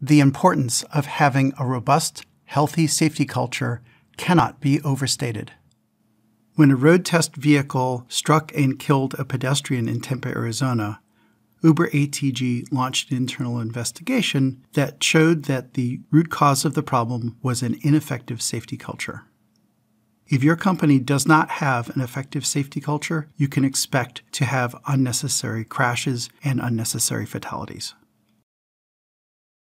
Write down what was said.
The importance of having a robust, healthy safety culture cannot be overstated. When a road test vehicle struck and killed a pedestrian in Tempe, Arizona, Uber ATG launched an internal investigation that showed that the root cause of the problem was an ineffective safety culture. If your company does not have an effective safety culture, you can expect to have unnecessary crashes and unnecessary fatalities.